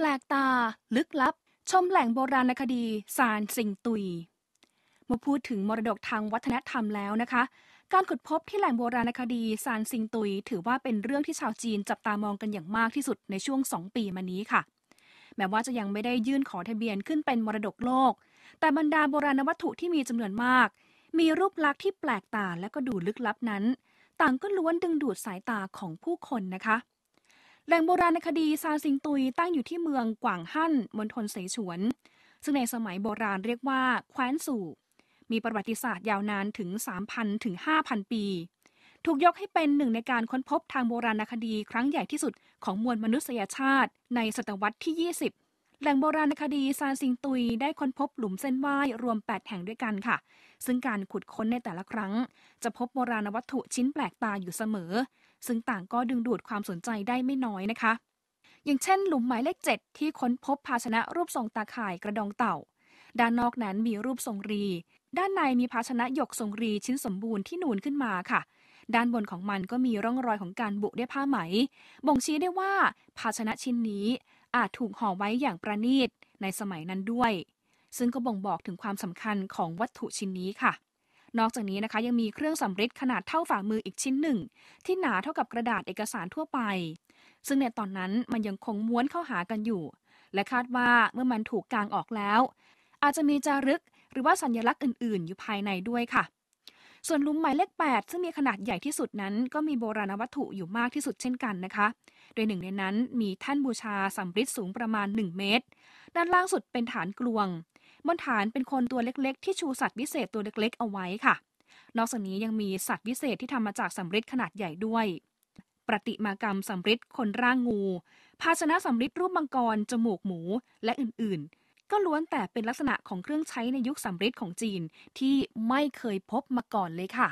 แปลกตาลึกลับ ชมแหล่งโบราณคดีสารสิงตุยเมื่อพูดถึงมรดกทางวัฒนธรรมแล้วนะคะ การขุดพบที่แหล่งโบราณคดีสารสิงตุย ถือว่าเป็นเรื่องที่ชาวจีนจับตามองกันอย่างมากที่สุดในช่วง 2 ปีมานี้ค่ะ แม้ว่าจะยังไม่ได้ยื่นขอทะเบียนขึ้นเป็นมรดกโลก แต่บรรดาโบราณวัตถุที่มีจำนวนมาก มีรูปลักษณ์ที่แปลกตาและก็ดูลึกลับนั้น ต่างก็ล้วนดึงดูดสายตาของผู้คนนะคะแหล่งโบราณคดีซานซิงตุยตั้งอยู่ที่เมืองกวางฮั่นมณฑลเสฉวน ซึ่งในสมัยโบราณเรียกว่า แคว้นสู่ มีประวัติศาสตร์ ยาวนานถึง 3,000ถึง5,000 ปี ถูกยกให้เป็นหนึ่งในการค้นพบทางโบราณคดีครั้งใหญ่ที่สุดของมวลมนุษยชาติในศตวรรษที่ 20แหล่งโบราณคดีซานซิงตุย ได้ค้นพบหลุมเส้นว่ายรวม 8 แห่งด้วยกันค่ะซึ่งการขุดค้นในแต่ละครั้ง จะพบโบราณวัตถุชิ้นแปลกตาอยู่เสมอ ซึ่งต่างก็ดึงดูดความสนใจได้ไม่น้อยนะคะ อย่างเช่นหลุมหมายเลข7ที่ค้นพบภาชนะรูปทรงตาข่ายกระดองเต่า ด้านนอกนั้นมีรูปทรงรี ด้านในมีภาชนะหยกทรงรีชิ้นสมบูรณ์ที่นูนขึ้นมาค่ะ ด้านบนของมันก็มีร่องรอยของการบุด้วยผ้าไหม บ่งชี้ได้ว่า ภาชนะชิ้นนี้อาจถูกห่อไว้อย่างประณีตในสมัยนั้นด้วย ซึ่งก็บ่งบอกถึงความสำคัญของวัตถุชิ้นนี้ค่ะ นอกจากนี้นะคะ ยังมีเครื่องสำริดขนาดเท่าฝ่ามืออีกชิ้นหนึ่ง ที่หนาเท่ากับกระดาษเอกสารทั่วไป ซึ่งในตอนนั้นมันยังคงม้วนเข้าหากันอยู่ และคาดว่าเมื่อมันถูกกางออกแล้ว อาจจะมีจารึกหรือว่าสัญลักษณ์อื่นๆอยู่ภายในด้วยค่ะส่วนหลุมหมายเลข8ซึ่งมีขนาดใหญ่ที่สุดนั้น ก็มีโบราณวัตถุอยู่มากที่สุดเช่นกันนะคะ โดยหนึ่งในนั้นมีท่านบูชาสำริดสูงประมาณ 1 เมตร ด้านล่างสุดเป็นฐานกลวง บนฐานเป็นคนตัวเล็กๆที่ชูสัตว์วิเศษตัวเล็กๆเอาไว้ค่ะ นอกจากนี้ยังมีสัตว์วิเศษที่ทำมาจากสำริดขนาดใหญ่ด้วยประติมากรรมสำริดคนร่างงู ภาชนะสำริดรูปมังกรจมูกหมูและอื่นๆก็ล้วนแต่เป็นลักษณะของเครื่องใช้ในยุคสำริดของจีนที่ไม่เคยพบมาก่อนเลยค่ะ